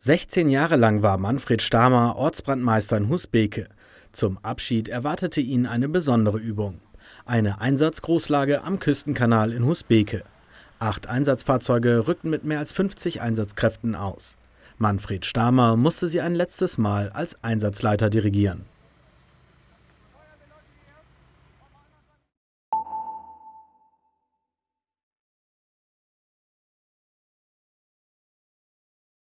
16 Jahre lang war Manfred Stamer Ortsbrandmeister in Husbeke. Zum Abschied erwartete ihn eine besondere Übung. Eine Einsatzgroßlage am Küstenkanal in Husbeke. Acht Einsatzfahrzeuge rückten mit mehr als 50 Einsatzkräften aus. Manfred Stamer musste sie ein letztes Mal als Einsatzleiter dirigieren.